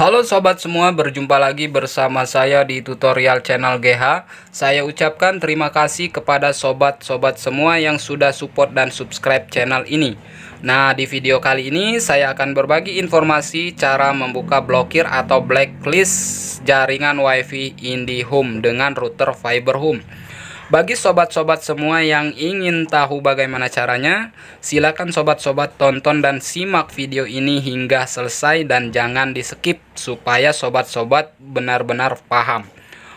Halo sobat semua, berjumpa lagi bersama saya di tutorial channel GH. Saya ucapkan terima kasih kepada sobat-sobat semua yang sudah support dan subscribe channel ini. Nah, di video kali ini saya akan berbagi informasi cara membuka blokir atau blacklist jaringan WiFi IndiHome dengan router Fiber Home. Bagi sobat-sobat semua yang ingin tahu bagaimana caranya, silakan sobat-sobat tonton dan simak video ini hingga selesai dan jangan di skip supaya sobat-sobat benar-benar paham.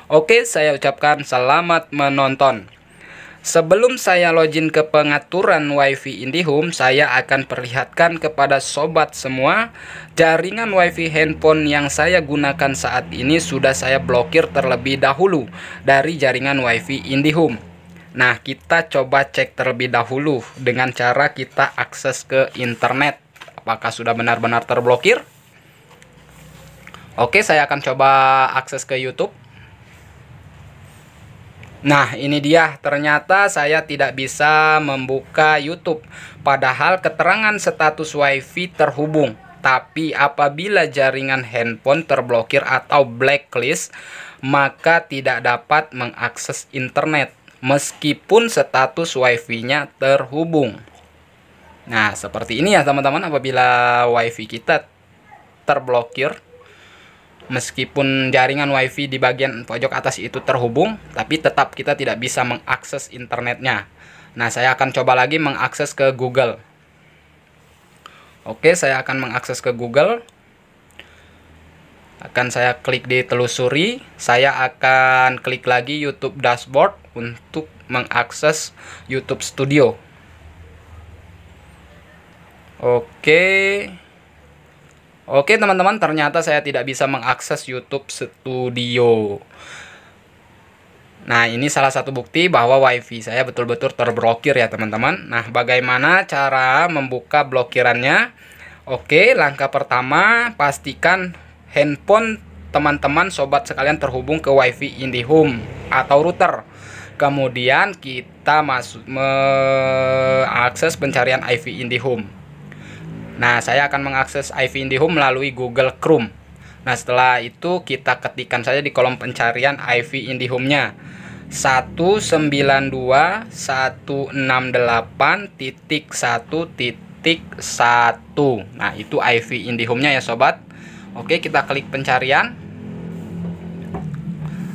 Oke, saya ucapkan selamat menonton. Sebelum saya login ke pengaturan WiFi IndiHome, saya akan perlihatkan kepada sobat semua jaringan WiFi handphone yang saya gunakan saat ini sudah saya blokir terlebih dahulu dari jaringan WiFi IndiHome. Nah, kita coba cek terlebih dahulu dengan cara kita akses ke internet. Apakah sudah benar-benar terblokir? Oke, saya akan coba akses ke YouTube. Nah, ini dia. Ternyata saya tidak bisa membuka YouTube. Padahal keterangan status WiFi terhubung. Tapi apabila jaringan handphone terblokir atau blacklist, maka tidak dapat mengakses internet meskipun status WiFi-nya terhubung. Nah, seperti ini ya teman-teman apabila WiFi kita terblokir Meskipun jaringan WiFi di bagian pojok atas itu terhubung, tapi tetap kita tidak bisa mengakses internetnya. Nah, saya akan coba lagi mengakses ke Google. Oke, saya akan mengakses ke Google. Akan saya klik di telusuri. Saya akan klik lagi YouTube dashboard untuk mengakses YouTube Studio. Oke. Oke teman-teman, ternyata saya tidak bisa mengakses YouTube Studio. Nah, ini salah satu bukti bahwa WiFi saya betul-betul terblokir ya teman-teman. Nah, bagaimana cara membuka blokirannya? Oke, langkah pertama pastikan handphone teman-teman sobat sekalian terhubung ke WiFi IndiHome atau router. Kemudian kita masuk mengakses pencarian IP IndiHome. Nah, saya akan mengakses IV IndiHome melalui Google Chrome. Nah, setelah itu kita ketikkan saja di kolom pencarian IV IndiHome-nya. 192.168.1.1. Nah, itu IV IndiHome-nya ya, sobat. Oke, kita klik pencarian.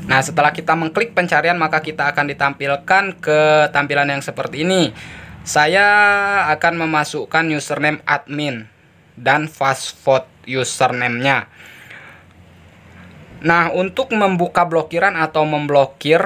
Nah, setelah kita mengklik pencarian, maka kita akan ditampilkan ke tampilan yang seperti ini. Saya akan memasukkan username admin dan password username-nya. Nah, untuk membuka blokiran atau memblokir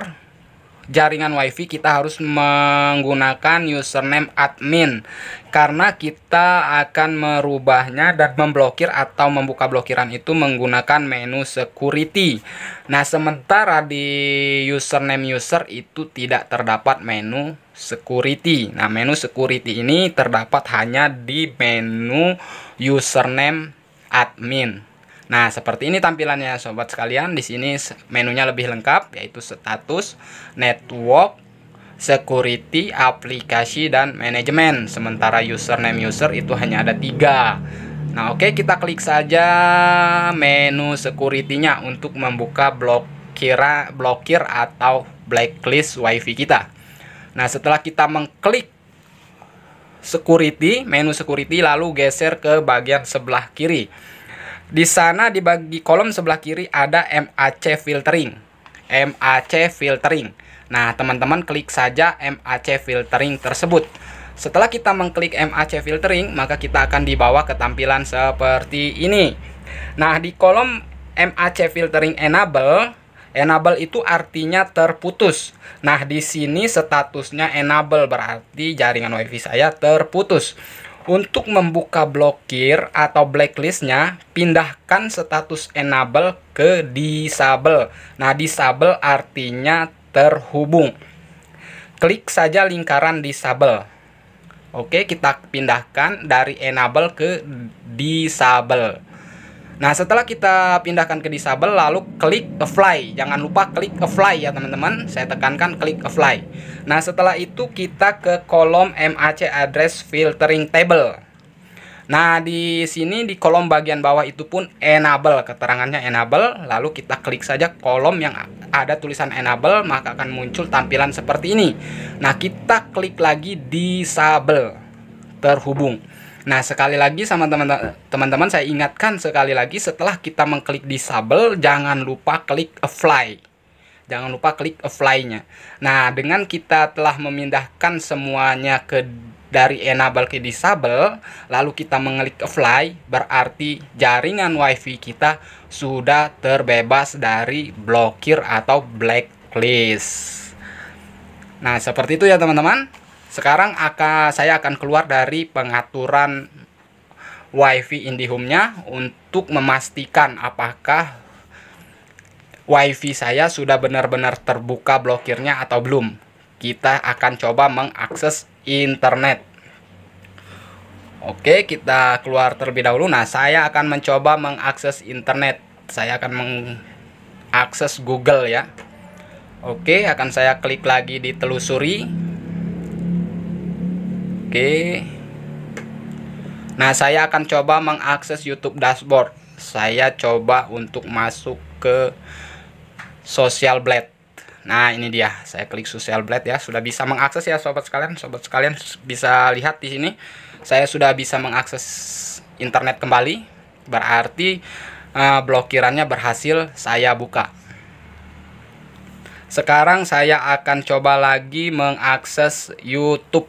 jaringan WiFi kita harus menggunakan username admin karena kita akan merubahnya dan memblokir atau membuka blokiran itu menggunakan menu security. Nah, sementara di username user itu tidak terdapat menu security. Nah, menu security ini terdapat hanya di menu username admin. Nah, seperti ini tampilannya sobat sekalian. Di sini menunya lebih lengkap yaitu status, network, security, aplikasi dan manajemen. Sementara username user itu hanya ada tiga. Nah, oke okay, kita klik saja menu security-nya untuk membuka blokir blokir atau blacklist WiFi kita. Nah, setelah kita mengklik security, menu security lalu geser ke bagian sebelah kiri. Di sana di kolom sebelah kiri ada MAC filtering. MAC filtering. Nah, teman-teman klik saja MAC filtering tersebut. Setelah kita mengklik MAC filtering, maka kita akan dibawa ke tampilan seperti ini. Nah, di kolom MAC filtering enable, enable itu artinya terputus. Nah, di sini statusnya enable berarti jaringan WiFi saya terputus. Untuk membuka blokir atau blacklistnya, pindahkan status enable ke disable. Nah, disable artinya terhubung. Klik saja lingkaran disable. Oke, kita pindahkan dari enable ke disable. Nah, setelah kita pindahkan ke disable lalu klik apply. Jangan lupa klik apply ya, teman-teman. Saya tekankan klik apply. Nah, setelah itu kita ke kolom MAC address filtering table. Nah, di sini di kolom bagian bawah itu pun enable, keterangannya enable, lalu kita klik saja kolom yang ada tulisan enable, maka akan muncul tampilan seperti ini. Nah, kita klik lagi disable terhubung. Nah, sekali lagi sama teman-teman saya ingatkan sekali lagi setelah kita mengklik disable jangan lupa klik apply. Jangan lupa klik apply-nya. Nah, dengan kita telah memindahkan semuanya ke dari enable ke disable lalu kita mengklik apply berarti jaringan wifi kita sudah terbebas dari blokir atau blacklist nah seperti itu ya teman-teman sekarang akan saya akan keluar dari pengaturan WiFi IndiHome-nya untuk memastikan apakah WiFi saya sudah benar-benar terbuka blokirnya atau belum. Kita akan coba mengakses internet. Oke, kita keluar terlebih dahulu. Nah, saya akan mencoba mengakses internet. Saya akan mengakses Google ya. Oke, akan saya klik lagi di telusuri. Oke. Nah, saya akan coba mengakses YouTube dashboard. Saya coba untuk masuk ke Social Blade. Nah, ini dia. Saya klik Social Blade ya. Sudah bisa mengakses ya sobat sekalian. Sobat sekalian bisa lihat di sini saya sudah bisa mengakses internet kembali. Berarti uh, blokirannya berhasil saya buka. Sekarang saya akan coba lagi mengakses YouTube.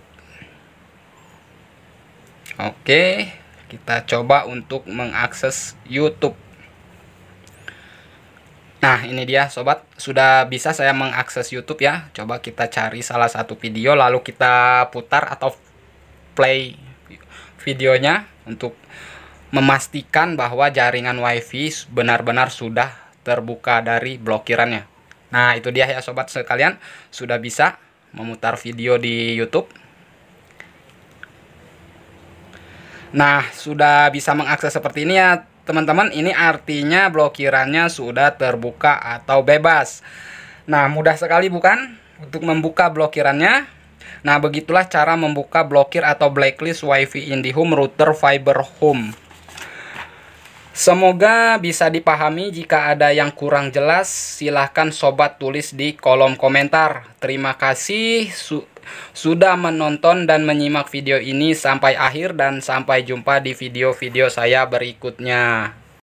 Oke, kita coba untuk mengakses YouTube. Nah, ini dia sobat, sudah bisa saya mengakses YouTube ya. Coba kita cari salah satu video lalu kita putar atau play videonya untuk memastikan bahwa jaringan WiFi benar-benar sudah terbuka dari blokirannya. Nah, itu dia ya sobat sekalian, sudah bisa memutar video di YouTube. Nah, sudah bisa mengakses seperti ini ya, teman-teman. Ini artinya blokirannya sudah terbuka atau bebas. Nah, mudah sekali bukan untuk membuka blokirannya? Nah, begitulah cara membuka blokir atau blacklist WiFi IndiHome router fiber home. Semoga bisa dipahami jika ada yang kurang jelas silahkan sobat tulis di kolom komentar. Terima kasih sudah menonton dan menyimak video ini sampai akhir dan sampai jumpa di video-video saya berikutnya.